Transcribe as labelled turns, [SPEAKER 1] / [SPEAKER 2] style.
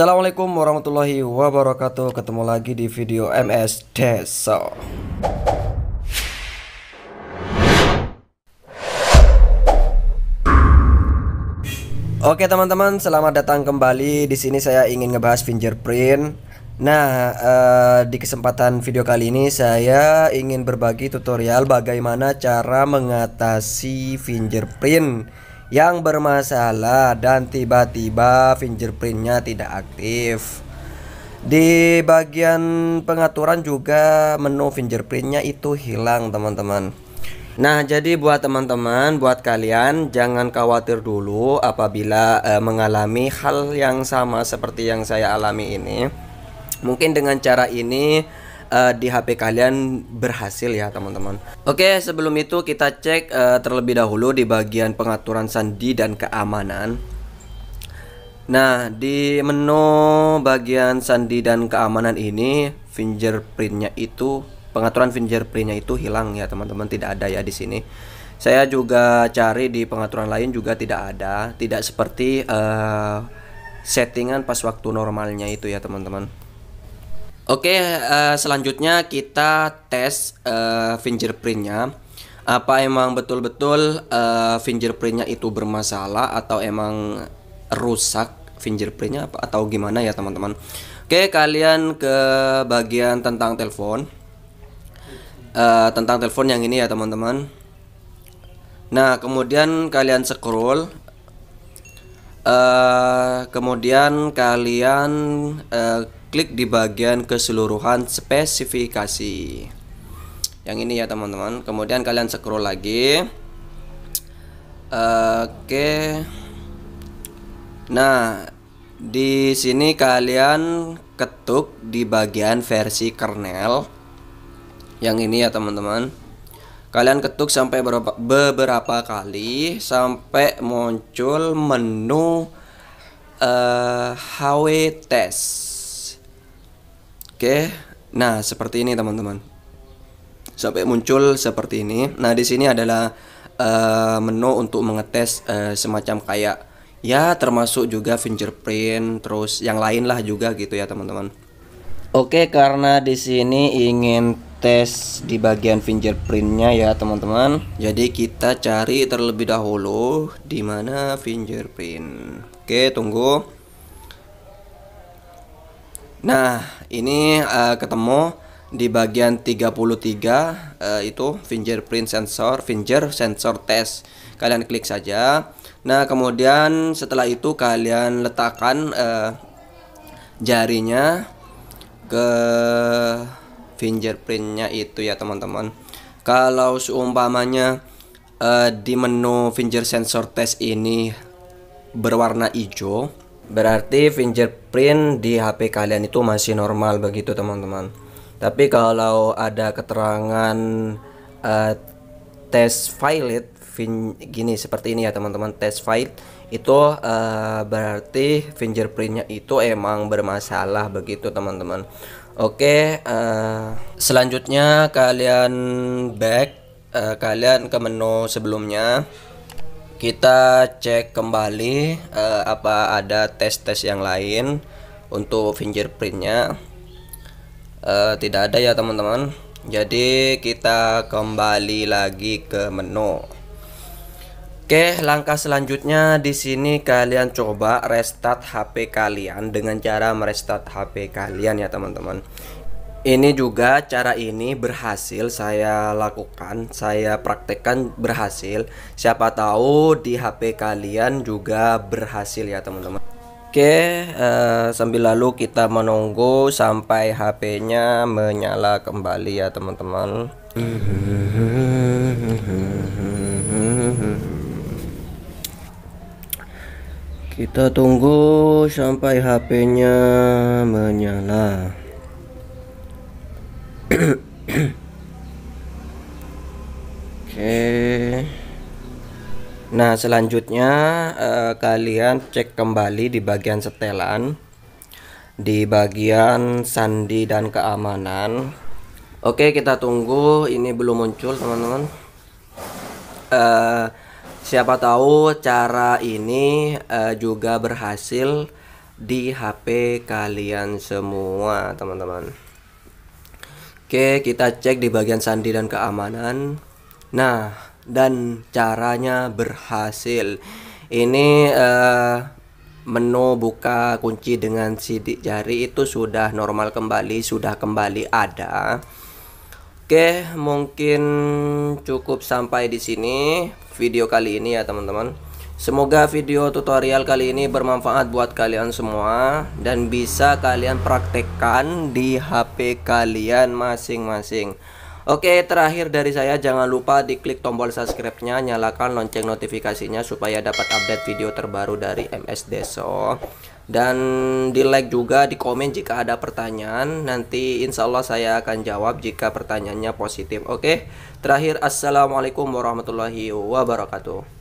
[SPEAKER 1] Assalamualaikum warahmatullahi wabarakatuh Ketemu lagi di video MS Deso Oke teman-teman selamat datang kembali di sini saya ingin ngebahas fingerprint Nah eh, di kesempatan video kali ini saya ingin berbagi tutorial bagaimana cara mengatasi fingerprint yang bermasalah dan tiba-tiba fingerprintnya tidak aktif di bagian pengaturan juga menu fingerprintnya itu hilang teman-teman Nah jadi buat teman-teman buat kalian jangan khawatir dulu apabila eh, mengalami hal yang sama seperti yang saya alami ini Mungkin dengan cara ini uh, di HP kalian berhasil ya teman-teman Oke sebelum itu kita cek uh, terlebih dahulu di bagian pengaturan sandi dan keamanan Nah di menu bagian sandi dan keamanan ini fingerprintnya itu pengaturan fingerprintnya itu hilang ya teman-teman tidak ada ya di sini saya juga cari di pengaturan lain juga tidak ada tidak seperti uh, settingan pas waktu normalnya itu ya teman-teman Oke, uh, selanjutnya kita tes uh, fingerprintnya. Apa emang betul-betul uh, fingerprintnya itu bermasalah atau emang rusak fingerprintnya atau gimana ya teman-teman? Oke, kalian ke bagian tentang telepon. Uh, tentang telepon yang ini ya teman-teman. Nah, kemudian kalian scroll Uh, kemudian kalian uh, klik di bagian keseluruhan spesifikasi yang ini ya teman-teman kemudian kalian scroll lagi oke nah di sini kalian ketuk di bagian versi kernel yang ini ya teman-teman kalian ketuk sampai beberapa, beberapa kali sampai muncul menu uh, eh, HW test Oke. Nah, seperti ini teman-teman. Sampai muncul seperti ini. Nah, di sini adalah uh, menu untuk mengetes uh, semacam kayak ya termasuk juga fingerprint terus yang lain lah juga gitu ya teman-teman. Oke, karena di sini ingin tes di bagian fingerprintnya ya teman-teman. Jadi kita cari terlebih dahulu di mana fingerprint. Oke, tunggu. Nah, ini uh, ketemu di bagian 33 uh, eh, itu fingerprint sensor, finger sensor test. Kalian klik saja. Nah, kemudian setelah itu kalian letakkan uh, jarinya ke fingerprintnya itu ya teman-teman kalau seumpamanya uh, di menu finger sensor test ini berwarna hijau Berarti fingerprint di HP kalian itu masih normal begitu teman-teman. Tapi kalau ada keterangan uh, tes violet gini seperti ini ya teman-teman, test file itu uh, berarti fingerprintnya itu emang bermasalah begitu teman-teman. Oke, uh, selanjutnya kalian back uh, kalian ke menu sebelumnya kita cek kembali uh, apa ada tes-tes yang lain untuk fingerprintnya uh, tidak ada ya teman-teman jadi kita kembali lagi ke menu Oke langkah selanjutnya di sini kalian coba restart HP kalian dengan cara merestart HP kalian ya teman-teman ini juga cara ini berhasil saya lakukan, saya praktekkan berhasil. Siapa tahu di HP kalian juga berhasil ya teman-teman. Oke, uh, sambil lalu kita menunggu sampai HP-nya menyala kembali ya teman-teman. Kita tunggu sampai HP-nya menyala. Oke. Nah, selanjutnya eh, kalian cek kembali di bagian setelan di bagian sandi dan keamanan. Oke, kita tunggu ini belum muncul, teman-teman. Eh, siapa tahu cara ini eh, juga berhasil di HP kalian semua, teman-teman. Oke, kita cek di bagian sandi dan keamanan. Nah, dan caranya berhasil. Ini uh, menu buka kunci dengan sidik jari itu sudah normal kembali, sudah kembali ada. Oke, mungkin cukup sampai di sini video kali ini ya, teman-teman. Semoga video tutorial kali ini bermanfaat buat kalian semua dan bisa kalian praktekkan di HP kalian masing-masing. Oke, terakhir dari saya jangan lupa diklik tombol subscribe-nya, nyalakan lonceng notifikasinya supaya dapat update video terbaru dari MS Deso. Dan di like juga, di komen jika ada pertanyaan. Nanti insya Allah saya akan jawab jika pertanyaannya positif. Oke, terakhir Assalamualaikum warahmatullahi wabarakatuh.